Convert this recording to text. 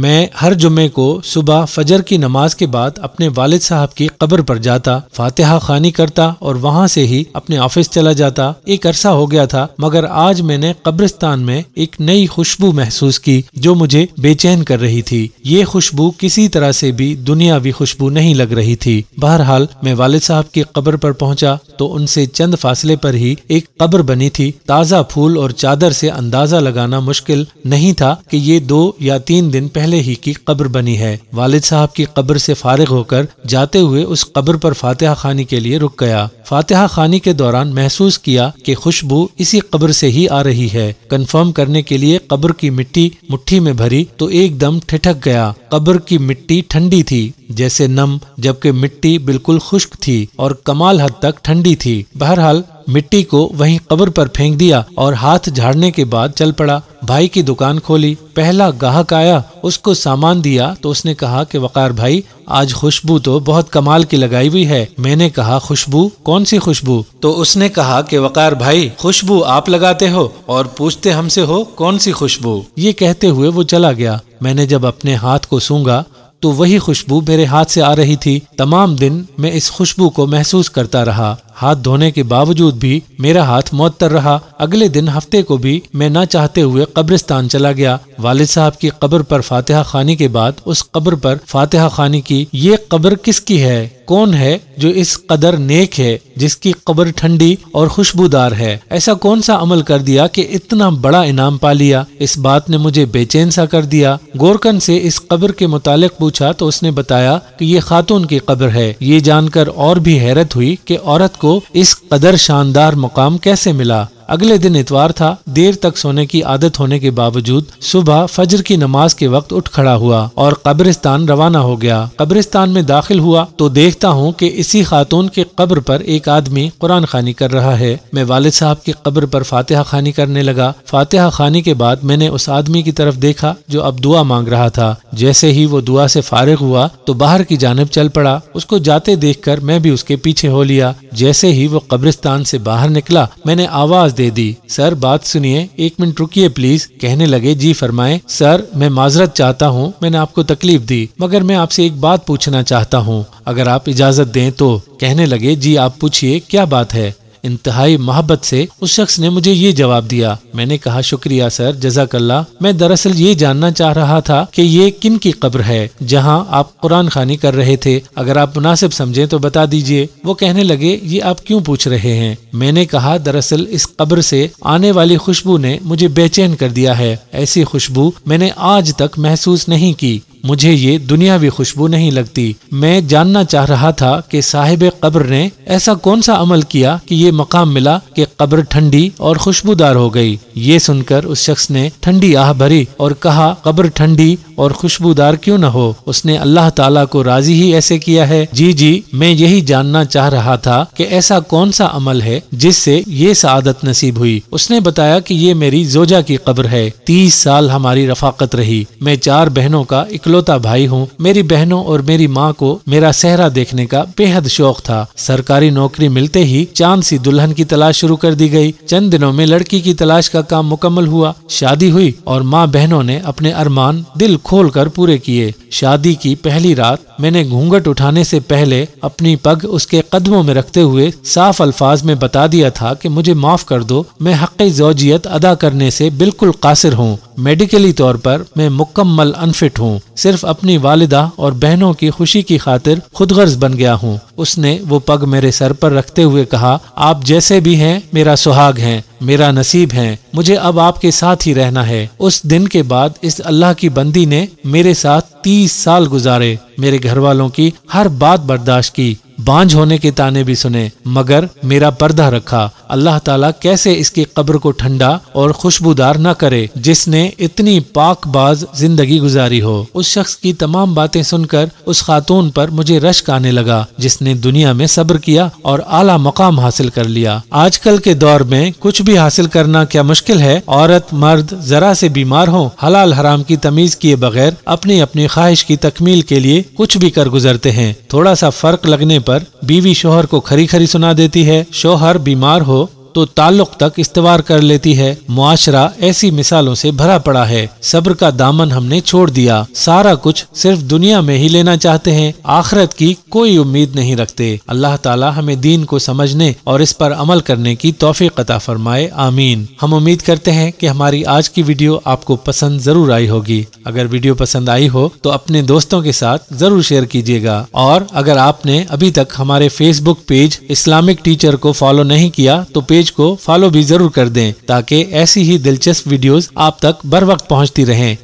मैं हर जुमे को सुबह फजर की नमाज के बाद अपने वालिद साहब की कब्र पर जाता फातिहा खानी करता और वहाँ से ही अपने ऑफिस चला जाता एक अरसा हो गया था मगर आज मैंने कब्रिस्तान में एक नई खुशबू महसूस की जो मुझे बेचैन कर रही थी ये खुशबू किसी तरह से भी दुनियावी खुशबू नहीं लग रही थी बहरहाल मैं वालिद साहब की कब्र पर पहुँचा तो उनसे चंद फासले पर ही एक कब्र बनी थी ताज़ा फूल और चादर से अंदाजा लगाना मुश्किल नहीं था कि ये दो या तीन दिन पहले पहले ही की कब्र बनी है वालिद साहब की कब्र से फारिग होकर जाते हुए उस कब्र पर फातिहा खानी के लिए रुक गया फातिहा खानी के दौरान महसूस किया कि खुशबू इसी कब्र से ही आ रही है कंफर्म करने के लिए कब्र की मिट्टी मुट्ठी में भरी तो एकदम ठिठक गया कब्र की मिट्टी ठंडी थी जैसे नम जबकि मिट्टी बिल्कुल खुश्क थी और कमाल हद तक ठंडी थी बहरहाल मिट्टी को वहीं कब्र पर फेंक दिया और हाथ झाड़ने के बाद चल पड़ा भाई की दुकान खोली पहला गाहक आया उसको सामान दिया तो उसने कहा कि वकार भाई आज खुशबू तो बहुत कमाल की लगाई हुई है मैंने कहा खुशबू कौन सी खुशबू तो उसने कहा कि वकार भाई खुशबू आप लगाते हो और पूछते हमसे हो कौन सी खुशबू ये कहते हुए वो चला गया मैंने जब अपने हाथ को सूंगा तो वही खुशबू मेरे हाथ से आ रही थी तमाम दिन मैं इस खुशबू को महसूस करता रहा हाथ धोने के बावजूद भी मेरा हाथ मोतर रहा अगले दिन हफ्ते को भी मैं ना चाहते हुए कब्रिस्तान चला गया वालिद साहब की कब्र पर फातिहा खानी के बाद उस कब्र पर फातिहा खानी की ये कब्र किसकी है कौन है जो इस कदर नेक है जिसकी कब्र ठंडी और खुशबूदार है ऐसा कौन सा अमल कर दिया कि इतना बड़ा इनाम पा लिया इस बात ने मुझे बेचैन सा कर दिया गोरकन से इस कब्र के मुतालिक पूछा तो उसने बताया कि ये खातून की कब्र है ये जानकर और भी हैरत हुई कि औरत को इस कदर शानदार मुकाम कैसे मिला अगले दिन इतवार था देर तक सोने की आदत होने के बावजूद सुबह फजर की नमाज के वक्त उठ खड़ा हुआ और कब्रिस्तान रवाना हो गया कब्रिस्तान में दाखिल हुआ तो देखता हूँ कि इसी खातून के कब्र पर एक आदमी कुरान खानी कर रहा है मैं वालिद साहब की कब्र पर फातिहा खानी करने लगा फातिहा खानी के बाद मैंने उस आदमी की तरफ देखा जो अब दुआ मांग रहा था जैसे ही वो दुआ से फारिग हुआ तो बाहर की जानब चल पड़ा उसको जाते देख कर मैं भी उसके पीछे हो लिया जैसे ही वो कब्रिस्तान से बाहर निकला मैंने आवाज दे दी सर बात सुनिए एक मिनट रुकिए प्लीज कहने लगे जी फरमाए सर मैं माजरत चाहता हूँ मैंने आपको तकलीफ दी मगर मैं आपसे एक बात पूछना चाहता हूँ अगर आप इजाजत दें तो कहने लगे जी आप पूछिए क्या बात है इंतहाई मोहब्बत से उस शख्स ने मुझे ये जवाब दिया मैंने कहा शुक्रिया सर जजाकल्ला मैं दरअसल ये जानना चाह रहा था कि ये किन की कब्र है जहाँ आप कुरान खानी कर रहे थे अगर आप मुनासिब समझे तो बता दीजिए वो कहने लगे ये आप क्यों पूछ रहे हैं मैंने कहा दरअसल इस कब्र से आने वाली खुशबू ने मुझे बेचैन कर दिया है ऐसी खुशबू मैंने आज तक महसूस नहीं की मुझे ये दुनियावी खुशबू नहीं लगती मैं जानना चाह रहा था कि साहिब कब्र ने ऐसा कौन सा अमल किया कि ये मकाम मिला कि कब्र ठंडी और खुशबूदार हो गई ये सुनकर उस शख्स ने ठंडी आह भरी और कहा कब्र ठंडी और खुशबूदार क्यों न हो उसने अल्लाह ताला को राजी ही ऐसे किया है जी जी मैं यही जानना चाह रहा था कि ऐसा कौन सा अमल है जिससे ये सादत नसीब हुई उसने बताया कि ये मेरी जोजा की कब्र है तीस साल हमारी रफाकत रही मैं चार बहनों का इकलौता इकलौता भाई हूँ मेरी बहनों और मेरी माँ को मेरा सेहरा देखने का बेहद शौक था सरकारी नौकरी मिलते ही चांद सी दुल्हन की तलाश शुरू कर दी गई चंद दिनों में लड़की की तलाश का काम मुकम्मल हुआ शादी हुई और माँ बहनों ने अपने अरमान दिल खोल कर पूरे किए शादी की पहली रात मैंने घूंघट उठाने से पहले अपनी पग उसके कदमों में रखते हुए साफ अल्फाज में बता दिया था कि मुझे माफ कर दो मैं हक जोजियत अदा करने से बिल्कुल कासिर हूँ मेडिकली तौर पर मैं मुकम्मल अनफिट हूँ सिर्फ अपनी वालदा और बहनों की खुशी की खातिर खुद गर्ज बन गया हूँ उसने वो पग मेरे सर पर रखते हुए कहा आप जैसे भी हैं मेरा सुहाग हैं मेरा नसीब है मुझे अब आपके साथ ही रहना है उस दिन के बाद इस अल्लाह की बंदी ने मेरे साथ तीस साल गुजारे मेरे घर वालों की हर बात बर्दाश्त की बांझ होने के ताने भी सुने मगर मेरा पर्दा रखा अल्लाह ताला कैसे इसकी कब्र को ठंडा और खुशबूदार न करे जिसने इतनी पाक बाज जिंदगी गुजारी हो उस शख्स की तमाम बातें सुनकर उस खातून पर मुझे रश्क आने लगा जिसने दुनिया में सब्र किया और आला मकाम हासिल कर लिया आजकल के दौर में कुछ भी हासिल करना क्या मुश्किल है औरत मर्द जरा से बीमार हो हलाल हराम की तमीज किए बगैर अपनी अपनी ख्वाहिश की तकमील के लिए कुछ भी कर गुजरते हैं थोड़ा सा फर्क लगने आरोप पर बीवी शोहर को खरी खरी सुना देती है शोहर बीमार हो तो ताल्लुक तक इस्तेवाल कर लेती है मुआशरा ऐसी मिसालों से भरा पड़ा है सब्र का दामन हमने छोड़ दिया सारा कुछ सिर्फ दुनिया में ही लेना चाहते हैं आखरत की कोई उम्मीद नहीं रखते अल्लाह ताला हमें दीन को समझने और इस पर अमल करने की तोहफी कता फरमाए आमीन हम उम्मीद करते हैं की हमारी आज की वीडियो आपको पसंद जरूर आई होगी अगर वीडियो पसंद आई हो तो अपने दोस्तों के साथ जरूर शेयर कीजिएगा और अगर आपने अभी तक हमारे फेसबुक पेज इस्लामिक टीचर को फॉलो नहीं किया तो पेज पेज को फॉलो भी जरूर कर दें ताकि ऐसी ही दिलचस्प वीडियोस आप तक बर वक्त पहुंचती रहें